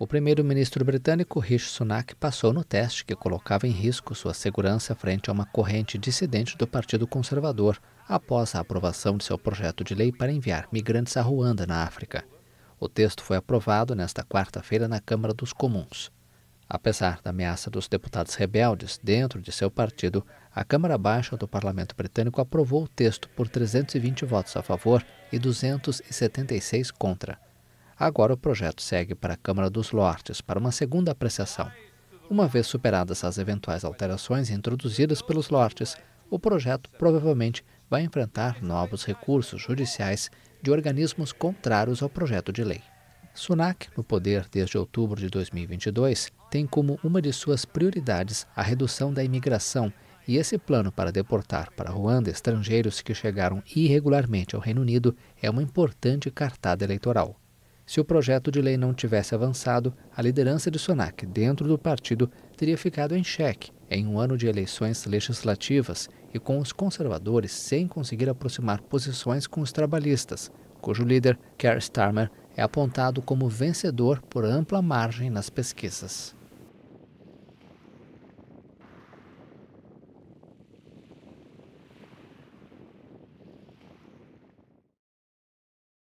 O primeiro-ministro britânico Rishi Sunak passou no teste que colocava em risco sua segurança frente a uma corrente dissidente do Partido Conservador após a aprovação de seu projeto de lei para enviar migrantes a Ruanda, na África. O texto foi aprovado nesta quarta-feira na Câmara dos Comuns. Apesar da ameaça dos deputados rebeldes dentro de seu partido, a Câmara Baixa do Parlamento Britânico aprovou o texto por 320 votos a favor e 276 contra. Agora o projeto segue para a Câmara dos Lordes para uma segunda apreciação. Uma vez superadas as eventuais alterações introduzidas pelos lordes, o projeto provavelmente vai enfrentar novos recursos judiciais de organismos contrários ao projeto de lei. Sunak, no poder desde outubro de 2022, tem como uma de suas prioridades a redução da imigração e esse plano para deportar para Ruanda estrangeiros que chegaram irregularmente ao Reino Unido é uma importante cartada eleitoral. Se o projeto de lei não tivesse avançado, a liderança de Sonac dentro do partido teria ficado em xeque em um ano de eleições legislativas e com os conservadores sem conseguir aproximar posições com os trabalhistas, cujo líder, Keir Starmer, é apontado como vencedor por ampla margem nas pesquisas.